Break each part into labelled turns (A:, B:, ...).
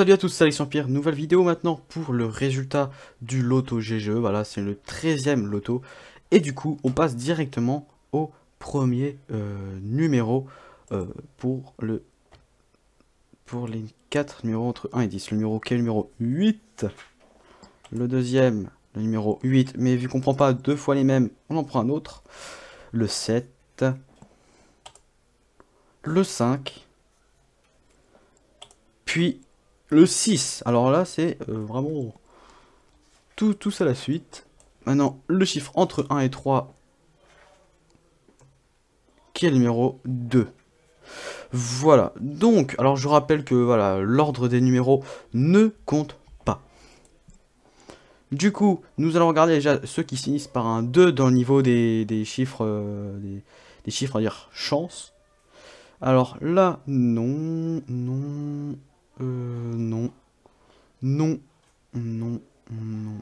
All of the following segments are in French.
A: Salut à tous, c'est Alexion Pierre, nouvelle vidéo maintenant pour le résultat du loto GGE, voilà c'est le 13ème loto, et du coup on passe directement au premier euh, numéro euh, pour le pour les 4 numéros entre 1 et 10, le numéro qui le numéro 8, le deuxième, le numéro 8, mais vu qu'on prend pas deux fois les mêmes, on en prend un autre, le 7, le 5, puis le 6. Alors là, c'est euh, vraiment tout, tout ça la suite. Maintenant, le chiffre entre 1 et 3, qui est le numéro 2. Voilà, donc, alors je rappelle que voilà, l'ordre des numéros ne compte pas. Du coup, nous allons regarder déjà ceux qui finissent par un 2 dans le niveau des, chiffres, des, chiffres à euh, dire chance. Alors là, non, non, euh, non, non, non.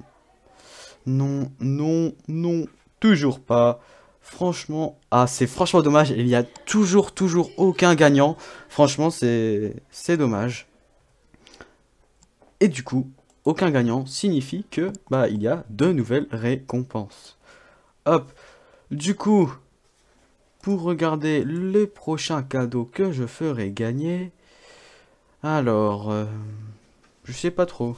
A: Non, non, non. Toujours pas. Franchement, ah, c'est franchement dommage. Il n'y a toujours, toujours aucun gagnant. Franchement, c'est c'est dommage. Et du coup, aucun gagnant signifie que bah il y a de nouvelles récompenses. Hop. Du coup, pour regarder le prochain cadeau que je ferai gagner. Alors. Euh, je sais pas trop.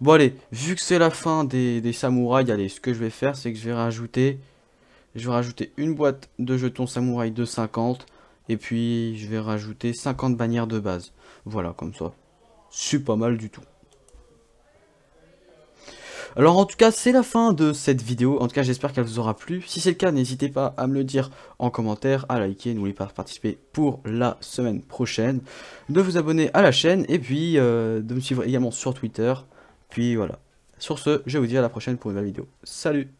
A: Bon allez, vu que c'est la fin des, des, samouraïs, allez, ce que je vais faire, c'est que je vais rajouter... Je vais rajouter une boîte de jetons samouraï de 50. Et puis, je vais rajouter 50 bannières de base. Voilà, comme ça. C'est pas mal du tout. Alors en tout cas, c'est la fin de cette vidéo. En tout cas, j'espère qu'elle vous aura plu. Si c'est le cas, n'hésitez pas à me le dire en commentaire, à liker, n'oubliez pas de participer pour la semaine prochaine, de vous abonner à la chaîne et puis euh, de me suivre également sur Twitter. Puis voilà. Sur ce, je vous dis à la prochaine pour une nouvelle vidéo. Salut